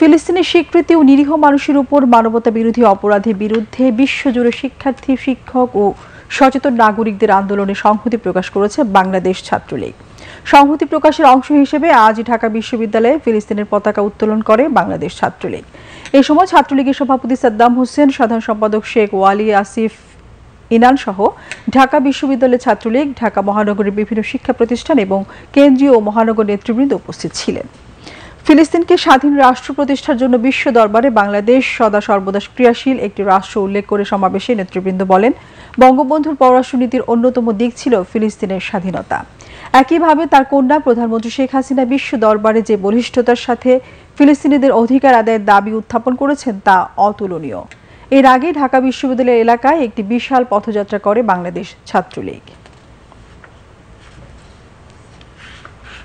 ফিলিস্তিনের স্বীকৃতি ও নিরীহ মানুষের উপর মানবতা বিরোধী অপরাধের বিরুদ্ধে বিশ্বজুড়ে শিক্ষার্থী শিক্ষক ও সচেতন নাগরিকদের আন্দোলনে সংহতি প্রকাশ করেছে বাংলাদেশ ছাত্রলীগ সংহতি প্রকাশের অংশ হিসেবে আজ ঢাকা বিশ্ববিদ্যালয়ে ফিলিস্তিনের পতাকা উত্তোলন করে বাংলাদেশ ছাত্রলীগ এ সময় ছাত্রলীগের সভাপতি সাদ্দাম হোসেন সাধারণ সম্পাদক শেখ ওয়ালি আসিফ ইনান সহ ঢাকা বিশ্ববিদ্যালয়ের ছাত্রলীগ ঢাকা মহানগরের বিভিন্ন শিক্ষা প্রতিষ্ঠান এবং কেন্দ্রীয় ও মহানগর নেতৃবৃন্দ উপস্থিত ছিলেন ফিলিস্তিনকে স্বাধীন রাষ্ট্র প্রতিষ্ঠার জন্য বিশ্ব দরবারে বাংলাদেশ সদা সর্বদা ক্রিয়াশীল একটি রাষ্ট্র উল্লেখ করে সমাবেশে নেতৃবৃন্দ বলেন বঙ্গবন্ধুর পররাষ্ট্রনীতির অন্যতম দিক ছিল ফিলিস্তিনের স্বাধীনতা একইভাবে তার কন্যা প্রধানমন্ত্রী শেখ হাসিনা বিশ্ব দরবারে যে বলিষ্ঠতার সাথে ফিলিস্তিনিদের অধিকার আদায়ের দাবি উত্থাপন করেছেন তা অতুলনীয় এর আগে ঢাকা বিশ্ববিদ্যালয় এলাকায় একটি বিশাল পথযাত্রা করে বাংলাদেশ ছাত্রলীগ